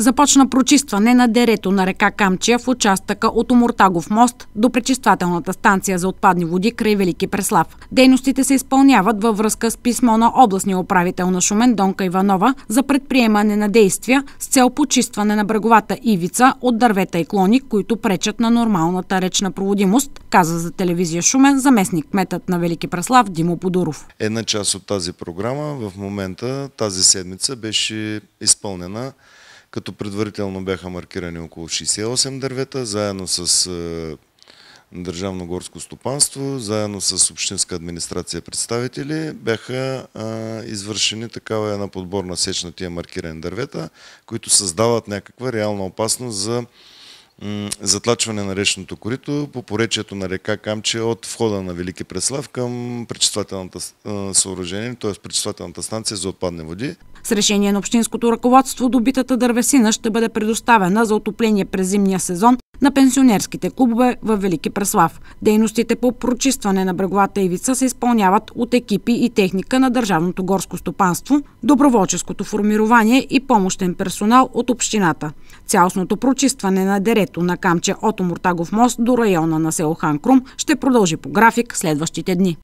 Започна прочистване на дерето на река Камчия в участъка от Омуртагов мост до пречиствателната станция за отпадни води край Велики Преслав. Дейностите се изпълняват във връзка с писмо на областния управител на Шумен Донка Иванова за предприемане на действия с цел почистване на бреговата ивица от дървета и клони, които пречат на нормалната речна проводимост, каза за телевизия Шумен заместник кметът на Велики Преслав Димо Подуров. Една част от тази програма в момента тази седмица беше изпълнена като предварително бяха маркирани около 68 дървета, заедно с е, Държавно горско стопанство, заедно с Общинска администрация представители, бяха а, извършени такава една подборна сеч на тия маркирани дървета, които създават някаква реална опасност за затлачване на речното корито по поречието на река Камче от входа на Велики Преслав към пречиствателната съоръжение, т.е. пречиствателната станция за отпадни води. С решение на общинското ръководство добитата дървесина ще бъде предоставена за отопление през зимния сезон на пенсионерските клубове в Велики Преслав. Дейностите по прочистване на бреговата ивица се изпълняват от екипи и техника на Държавното горско стопанство, доброволческото формирование и помощен персонал от общината. Цялостното прочистване на дерето на камче от Омуртагов мост до района на село Ханкрум ще продължи по график следващите дни.